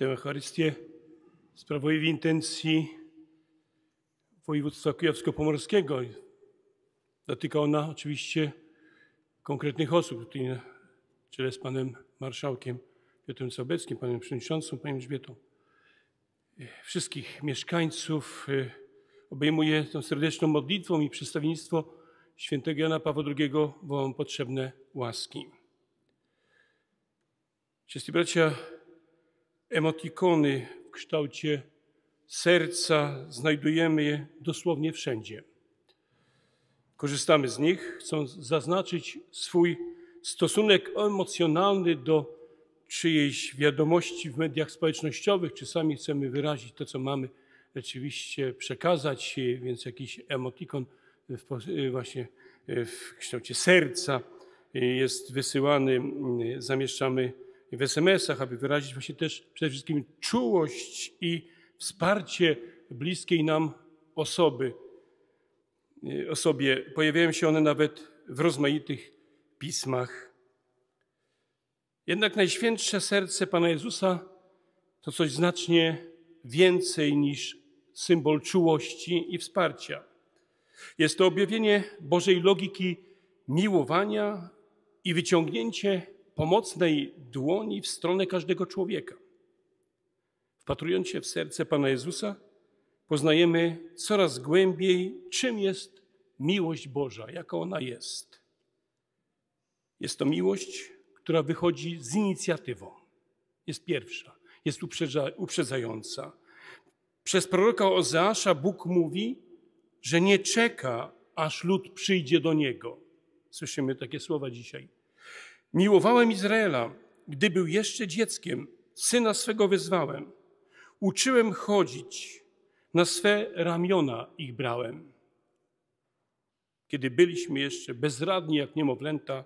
Tę Eucharystię sprawuje w intencji województwa kujawsko-pomorskiego. Dotyka ona oczywiście konkretnych osób, tutaj na czele z panem marszałkiem Piotrem Sobeckim, panem przewodniczącym, panią Elżbietą. Wszystkich mieszkańców y, obejmuje tą serdeczną modlitwą i przedstawienictwo świętego Jana Pawła II wołam potrzebne łaski. Wszyscy bracia, emotikony w kształcie serca, znajdujemy je dosłownie wszędzie. Korzystamy z nich, chcąc zaznaczyć swój stosunek emocjonalny do czyjejś wiadomości w mediach społecznościowych, czy sami chcemy wyrazić to, co mamy rzeczywiście przekazać, więc jakiś emotikon właśnie w kształcie serca jest wysyłany, zamieszczamy i w SMS-ach, aby wyrazić właśnie też przede wszystkim czułość i wsparcie bliskiej nam osoby. Y, osobie. Pojawiają się one nawet w rozmaitych pismach. Jednak najświętsze serce Pana Jezusa to coś znacznie więcej niż symbol czułości i wsparcia. Jest to objawienie Bożej logiki miłowania i wyciągnięcie pomocnej dłoni w stronę każdego człowieka. Wpatrując się w serce Pana Jezusa, poznajemy coraz głębiej, czym jest miłość Boża, jaka ona jest. Jest to miłość, która wychodzi z inicjatywą. Jest pierwsza, jest uprzedza, uprzedzająca. Przez proroka Ozeasza Bóg mówi, że nie czeka, aż lud przyjdzie do niego. Słyszymy takie słowa dzisiaj Miłowałem Izraela, gdy był jeszcze dzieckiem, syna swego wyzwałem. Uczyłem chodzić, na swe ramiona ich brałem. Kiedy byliśmy jeszcze bezradni jak niemowlęta,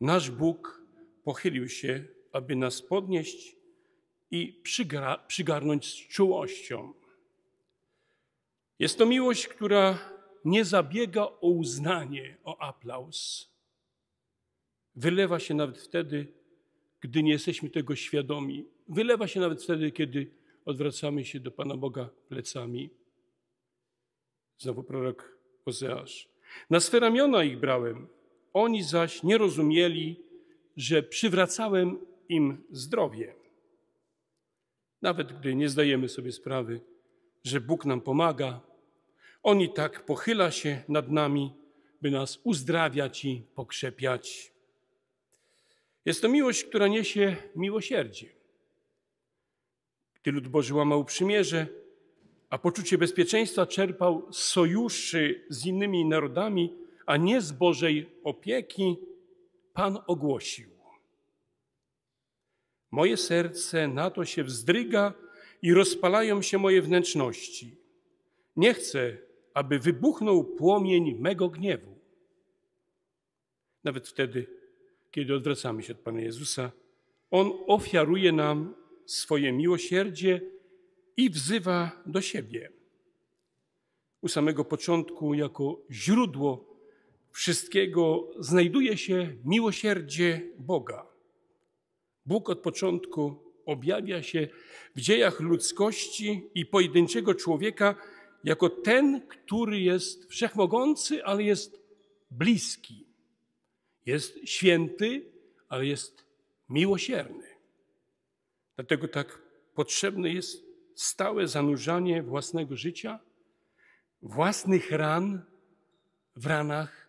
nasz Bóg pochylił się, aby nas podnieść i przygarnąć z czułością. Jest to miłość, która nie zabiega o uznanie, o aplauz. Wylewa się nawet wtedy, gdy nie jesteśmy tego świadomi. Wylewa się nawet wtedy, kiedy odwracamy się do Pana Boga plecami. Znowu prorok Ozeasz. Na swe ramiona ich brałem. Oni zaś nie rozumieli, że przywracałem im zdrowie. Nawet gdy nie zdajemy sobie sprawy, że Bóg nam pomaga, On i tak pochyla się nad nami, by nas uzdrawiać i pokrzepiać. Jest to miłość, która niesie miłosierdzie. Gdy lud Boży łamał przymierze, a poczucie bezpieczeństwa czerpał z sojuszy z innymi narodami, a nie z Bożej opieki, Pan ogłosił. Moje serce na to się wzdryga i rozpalają się moje wnętrzności. Nie chcę, aby wybuchnął płomień mego gniewu. Nawet wtedy kiedy odwracamy się od Pana Jezusa, On ofiaruje nam swoje miłosierdzie i wzywa do siebie. U samego początku, jako źródło wszystkiego, znajduje się miłosierdzie Boga. Bóg od początku objawia się w dziejach ludzkości i pojedynczego człowieka jako ten, który jest wszechmogący, ale jest bliski. Jest święty, ale jest miłosierny. Dlatego tak potrzebne jest stałe zanurzanie własnego życia, własnych ran w ranach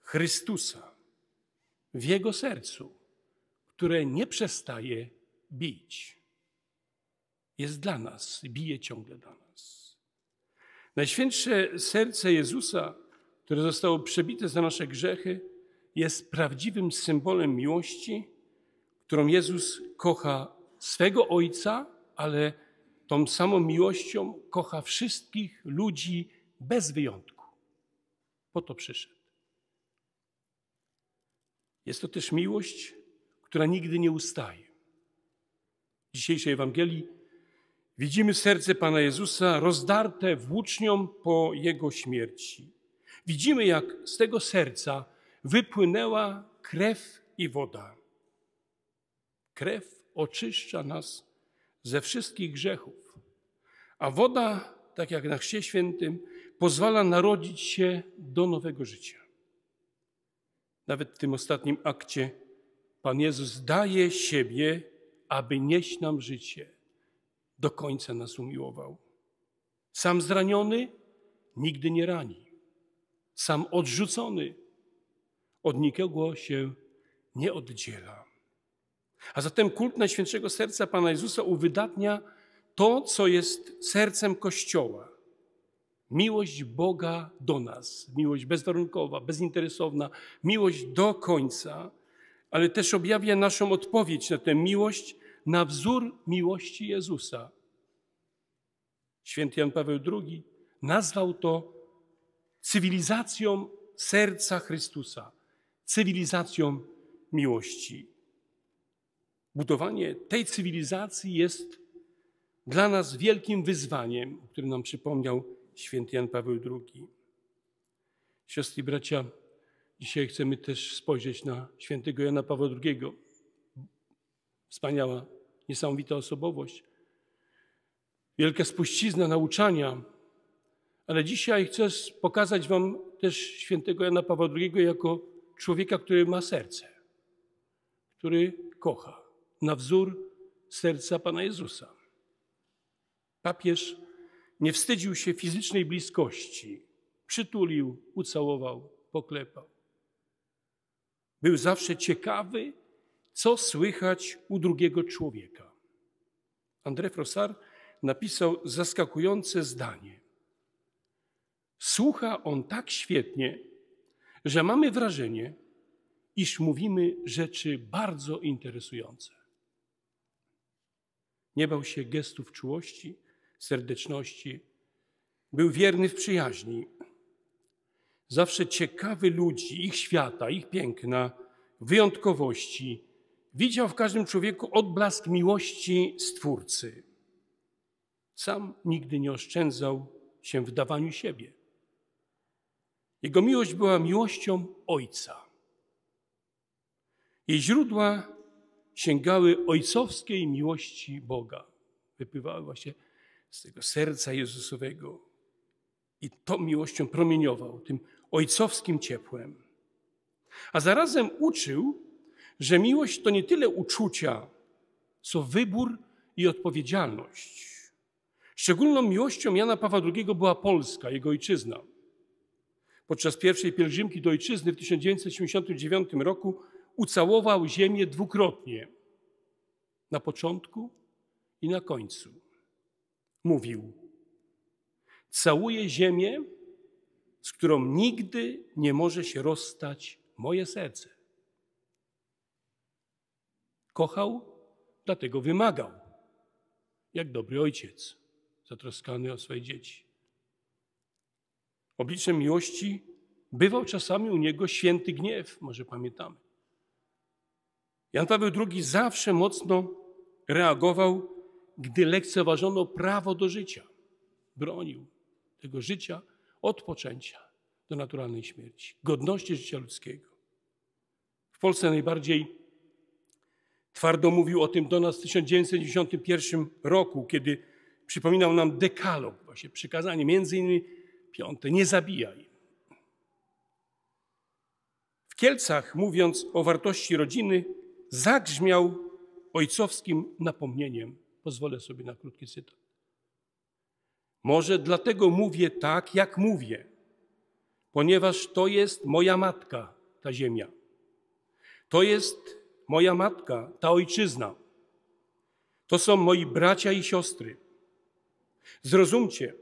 Chrystusa, w Jego sercu, które nie przestaje bić. Jest dla nas, bije ciągle dla nas. Najświętsze serce Jezusa, które zostało przebite za nasze grzechy, jest prawdziwym symbolem miłości, którą Jezus kocha swego Ojca, ale tą samą miłością kocha wszystkich ludzi bez wyjątku. Po to przyszedł. Jest to też miłość, która nigdy nie ustaje. W dzisiejszej Ewangelii widzimy serce Pana Jezusa rozdarte włócznią po Jego śmierci. Widzimy, jak z tego serca wypłynęła krew i woda. Krew oczyszcza nas ze wszystkich grzechów, a woda, tak jak na Chrzcie Świętym, pozwala narodzić się do nowego życia. Nawet w tym ostatnim akcie Pan Jezus daje siebie, aby nieść nam życie. Do końca nas umiłował. Sam zraniony nigdy nie rani. Sam odrzucony od nikogo się nie oddziela. A zatem kult Najświętszego Serca Pana Jezusa uwydatnia to, co jest sercem Kościoła. Miłość Boga do nas, miłość bezwarunkowa, bezinteresowna, miłość do końca, ale też objawia naszą odpowiedź na tę miłość na wzór miłości Jezusa. Święty Jan Paweł II nazwał to cywilizacją serca Chrystusa cywilizacją miłości. Budowanie tej cywilizacji jest dla nas wielkim wyzwaniem, o którym nam przypomniał święty Jan Paweł II. Siostry i bracia, dzisiaj chcemy też spojrzeć na świętego Jana Pawła II. Wspaniała, niesamowita osobowość, wielka spuścizna nauczania, ale dzisiaj chcę pokazać Wam też świętego Jana Pawła II jako człowieka, który ma serce, który kocha, na wzór serca Pana Jezusa. Papież nie wstydził się fizycznej bliskości, przytulił, ucałował, poklepał. Był zawsze ciekawy, co słychać u drugiego człowieka. André Frossard napisał zaskakujące zdanie. Słucha on tak świetnie, że mamy wrażenie, iż mówimy rzeczy bardzo interesujące. Nie bał się gestów czułości, serdeczności. Był wierny w przyjaźni. Zawsze ciekawy ludzi, ich świata, ich piękna, wyjątkowości. Widział w każdym człowieku odblask miłości Stwórcy. Sam nigdy nie oszczędzał się w dawaniu siebie. Jego miłość była miłością Ojca. Jej źródła sięgały ojcowskiej miłości Boga. Wypływały właśnie z tego serca Jezusowego. I tą miłością promieniował, tym ojcowskim ciepłem. A zarazem uczył, że miłość to nie tyle uczucia, co wybór i odpowiedzialność. Szczególną miłością Jana Pawła II była Polska, jego ojczyzna. Podczas pierwszej pielgrzymki do ojczyzny w 1979 roku ucałował ziemię dwukrotnie. Na początku i na końcu. Mówił: Całuję ziemię, z którą nigdy nie może się rozstać moje serce. Kochał, dlatego wymagał, jak dobry ojciec, zatroskany o swoje dzieci. Obliczem miłości bywał czasami u niego święty gniew, może pamiętamy. Jan Paweł II zawsze mocno reagował, gdy lekceważono prawo do życia. Bronił tego życia od poczęcia do naturalnej śmierci, godności życia ludzkiego. W Polsce najbardziej twardo mówił o tym do nas w 1991 roku, kiedy przypominał nam dekalog, właśnie przykazanie, między innymi Piąte, nie zabijaj. W Kielcach, mówiąc o wartości rodziny, zagrzmiał ojcowskim napomnieniem. Pozwolę sobie na krótki cytat. Może dlatego mówię tak, jak mówię, ponieważ to jest moja matka, ta ziemia. To jest moja matka, ta ojczyzna. To są moi bracia i siostry. Zrozumcie,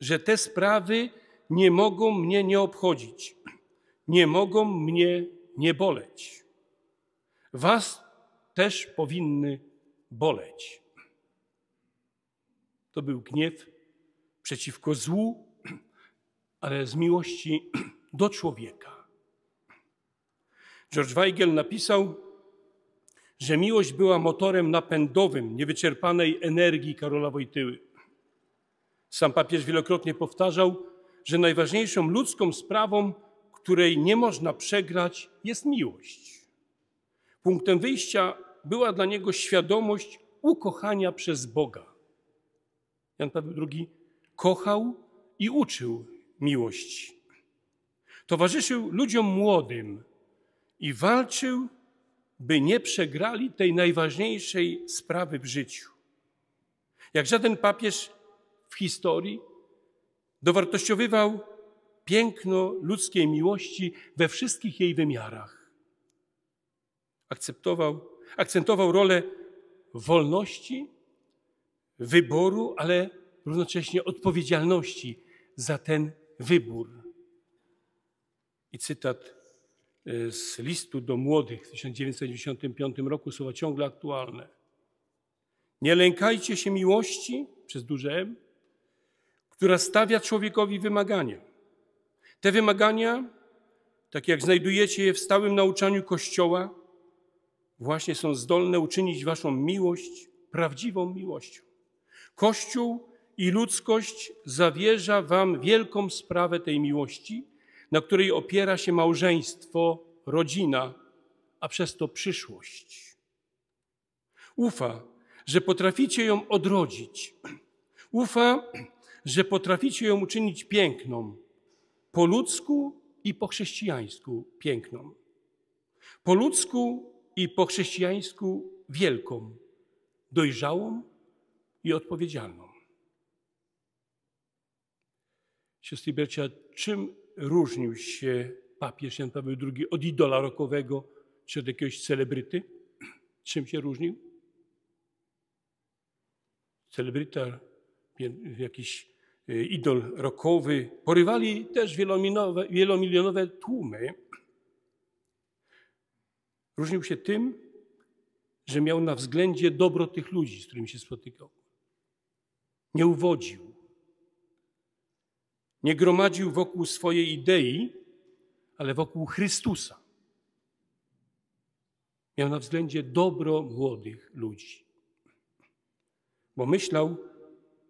że te sprawy nie mogą mnie nie obchodzić, nie mogą mnie nie boleć. Was też powinny boleć. To był gniew przeciwko złu, ale z miłości do człowieka. George Weigel napisał, że miłość była motorem napędowym niewyczerpanej energii Karola Wojtyły sam papież wielokrotnie powtarzał, że najważniejszą ludzką sprawą, której nie można przegrać, jest miłość. Punktem wyjścia była dla niego świadomość ukochania przez Boga. Jan Paweł II kochał i uczył miłości. Towarzyszył ludziom młodym i walczył, by nie przegrali tej najważniejszej sprawy w życiu. Jak żaden papież w historii, dowartościowywał piękno ludzkiej miłości we wszystkich jej wymiarach. Akceptował, akcentował rolę wolności, wyboru, ale równocześnie odpowiedzialności za ten wybór. I cytat e, z listu do młodych w 1995 roku, słowa ciągle aktualne. Nie lękajcie się miłości, przez duże M, która stawia człowiekowi wymagania. Te wymagania, tak jak znajdujecie je w stałym nauczaniu Kościoła, właśnie są zdolne uczynić waszą miłość prawdziwą miłością. Kościół i ludzkość zawierza wam wielką sprawę tej miłości, na której opiera się małżeństwo, rodzina, a przez to przyszłość. Ufa, że potraficie ją odrodzić. Ufa, że potraficie ją uczynić piękną, po ludzku i po chrześcijańsku piękną, po ludzku i po chrześcijańsku wielką, dojrzałą i odpowiedzialną. Siostry Bercia, czym różnił się papież Jan Paweł II od idola rokowego czy od jakiegoś celebryty? Czym się różnił? Celebryta jakiś y, idol rokowy. Porywali też wielomilionowe tłumy. Różnił się tym, że miał na względzie dobro tych ludzi, z którymi się spotykał. Nie uwodził. Nie gromadził wokół swojej idei, ale wokół Chrystusa. Miał na względzie dobro młodych ludzi, bo myślał,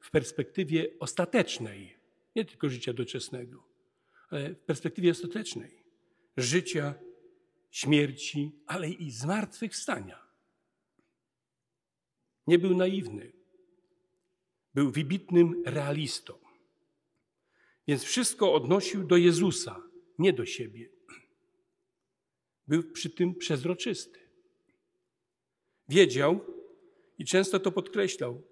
w perspektywie ostatecznej, nie tylko życia doczesnego, ale w perspektywie ostatecznej życia, śmierci, ale i zmartwychwstania. Nie był naiwny. Był wybitnym realistą. Więc wszystko odnosił do Jezusa, nie do siebie. Był przy tym przezroczysty. Wiedział i często to podkreślał,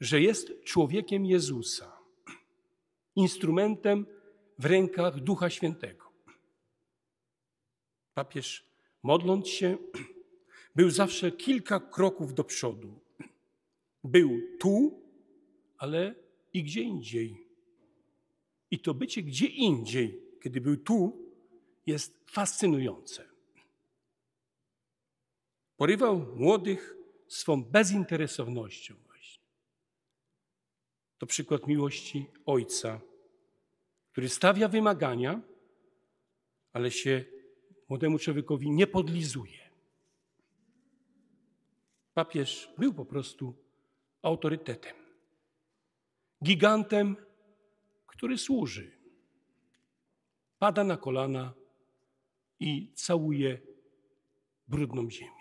że jest człowiekiem Jezusa, instrumentem w rękach Ducha Świętego. Papież, modląc się, był zawsze kilka kroków do przodu. Był tu, ale i gdzie indziej. I to bycie gdzie indziej, kiedy był tu, jest fascynujące. Porywał młodych swą bezinteresownością to przykład miłości Ojca, który stawia wymagania, ale się młodemu człowiekowi nie podlizuje. Papież był po prostu autorytetem, gigantem, który służy. Pada na kolana i całuje brudną ziemię.